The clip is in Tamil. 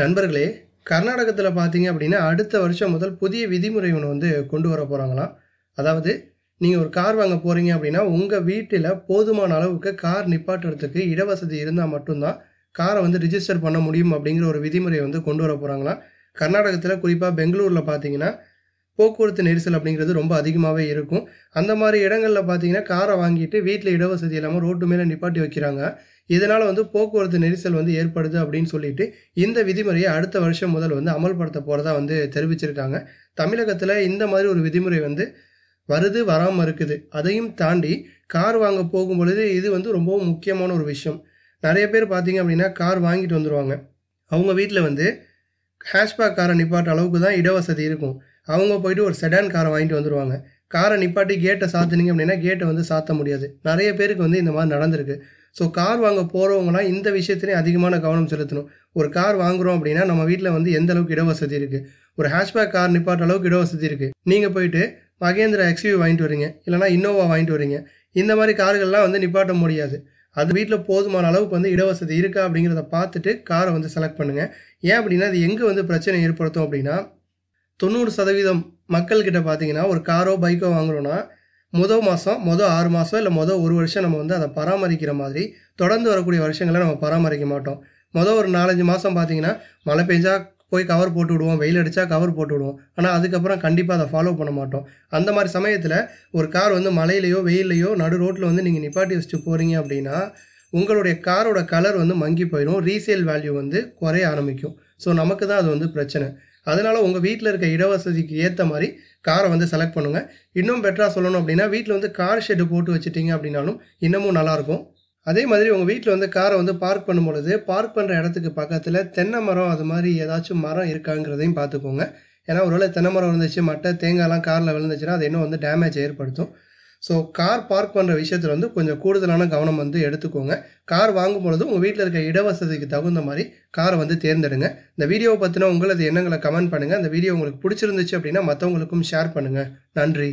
நண்பர்களே கர்நாடகத்தில் பார்த்தீங்க அப்படின்னா அடுத்த வருஷம் முதல் புதிய விதிமுறை ஒன்று வந்து கொண்டு வர போகிறாங்களாம் அதாவது நீங்கள் ஒரு கார் வாங்க போகிறீங்க அப்படின்னா உங்கள் வீட்டில் போதுமான அளவுக்கு கார் நிப்பாட்டுறதுக்கு இடவசதி இருந்தால் மட்டும்தான் காரை வந்து ரிஜிஸ்டர் பண்ண முடியும் அப்படிங்கிற ஒரு விதிமுறையை வந்து கொண்டு வர போகிறாங்களாம் கர்நாடகத்தில் குறிப்பாக பெங்களூரில் பார்த்தீங்கன்னா போக்குவரத்து நெரிசல் அப்படிங்கிறது ரொம்ப அதிகமாகவே இருக்கும் அந்த மாதிரி இடங்களில் பார்த்தீங்கன்னா காரை வாங்கிட்டு வீட்டில் இடவசதி இல்லாமல் ரோட்டு மேலே நிப்பாட்டி வைக்கிறாங்க இதனால் வந்து போக்குவரத்து நெரிசல் வந்து ஏற்படுது அப்படின்னு சொல்லிட்டு இந்த விதிமுறையை அடுத்த வருஷம் முதல் வந்து அமல்படுத்த போகிறதா வந்து தெரிவிச்சிருக்காங்க தமிழகத்தில் இந்த மாதிரி ஒரு விதிமுறை வந்து வருது வராமல் இருக்குது அதையும் தாண்டி கார் வாங்க போகும் பொழுது இது வந்து ரொம்பவும் முக்கியமான ஒரு விஷயம் நிறைய பேர் பார்த்தீங்க அப்படின்னா கார் வாங்கிட்டு வந்துடுவாங்க அவங்க வீட்டில் வந்து ஹேஷ்பேக் காரை நிப்பாட்ட அளவுக்கு தான் இடவசதி இருக்கும் அவங்க போயிட்டு ஒரு செடான் காரை வாங்கிட்டு வந்துடுவாங்க காரை நிப்பாட்டி கேட்டை சாத்தினீங்க அப்படின்னா கேட்டை வந்து சாத்த முடியாது நிறைய பேருக்கு வந்து இந்த மாதிரி நடந்திருக்கு ஸோ கார் வாங்க போகிறவங்களாம் இந்த விஷயத்துலேயும் அதிகமான கவனம் செலுத்தணும் ஒரு கார் வாங்குகிறோம் அப்படின்னா நம்ம வீட்டில் வந்து எந்த அளவுக்கு இடவசதி இருக்குது ஒரு ஹேஷ்பேக் கார் நிப்பாட்ட அளவுக்கு இடவசதி இருக்குது நீங்கள் போயிட்டு மகேந்திரா எக்ஸ்யூ வாங்கிட்டு வரீங்க இல்லைனா இன்னோவா வாங்கிட்டு வரீங்க இந்த மாதிரி கார்கள்லாம் வந்து நிப்பாட்ட முடியாது அது வீட்டில் போதுமான அளவுக்கு வந்து இடவசதி இருக்கா அப்படிங்கிறத பார்த்துட்டு காரை வந்து செலக்ட் பண்ணுங்கள் ஏன் அப்படின்னா அது எங்கே வந்து பிரச்சனை ஏற்படுத்தும் அப்படின்னா தொண்ணூறு சதவீதம் மக்கள்கிட்ட பார்த்தீங்கன்னா ஒரு காரோ பைக்கோ வாங்குறோன்னா முதல் மாதம் மொதல் ஆறு மாதம் இல்லை மொதல் ஒரு வருஷம் நம்ம வந்து அதை பராமரிக்கிற மாதிரி தொடர்ந்து வரக்கூடிய வருஷங்களை நம்ம பராமரிக்க மாட்டோம் மொதல் ஒரு நாலஞ்சு மாதம் பார்த்தீங்கன்னா மழை பெஞ்சால் போய் கவர் போட்டு விடுவோம் வெயில் அடித்தா கவர் போட்டு விடுவோம் ஆனால் அதுக்கப்புறம் கண்டிப்பாக அதை ஃபாலோ பண்ண மாட்டோம் அந்த மாதிரி சமயத்தில் ஒரு கார் வந்து மலையிலையோ வெயிலையோ நடு ரோட்டில் வந்து நீங்கள் நிப்பாட்டி வச்சுட்டு போகிறீங்க அப்படின்னா உங்களுடைய காரோட கலர் வந்து மங்கி போயிடும் ரீசேல் வேல்யூ வந்து குறைய ஆரம்பிக்கும் ஸோ நமக்கு தான் அது வந்து பிரச்சனை அதனால் உங்கள் வீட்டில் இருக்க இடவசதிக்கு ஏற்ற மாதிரி காரை வந்து செலக்ட் பண்ணுங்கள் இன்னும் பெட்டராக சொல்லணும் அப்படின்னா வீட்டில் வந்து கார் ஷெட்டு போட்டு வச்சுட்டிங்க அப்படின்னாலும் இன்னமும் நல்லாயிருக்கும் அதே மாதிரி உங்கள் வீட்டில் வந்து காரை வந்து பார்க் பண்ணும் பொழுது பார்க் பண்ணுற இடத்துக்கு பக்கத்தில் தென்னை மரம் அது மாதிரி ஏதாச்சும் மரம் இருக்காங்கிறதையும் பார்த்துக்கோங்க ஏன்னா ஒருவேளை தென்னை மரம் இருந்துச்சு மட்டை தேங்காய்லாம் காரில் விழுந்துச்சுன்னா அது இன்னும் வந்து டேமேஜ் ஏற்படுத்தும் ஸோ கார் பார்க் பண்ணுற விஷயத்தில் வந்து கொஞ்சம் கூடுதலான கவனம் வந்து எடுத்துக்கோங்க கார் வாங்கும் பொழுது உங்கள் வீட்டில் இருக்க இடவசதிக்கு தகுந்த மாதிரி காரை வந்து தேர்ந்தெடுங்க இந்த வீடியோவை பற்றினா உங்களது எண்ணங்களை கமெண்ட் பண்ணுங்கள் அந்த வீடியோ உங்களுக்கு பிடிச்சிருந்துச்சு அப்படின்னா மற்றவங்களுக்கும் ஷேர் பண்ணுங்கள் நன்றி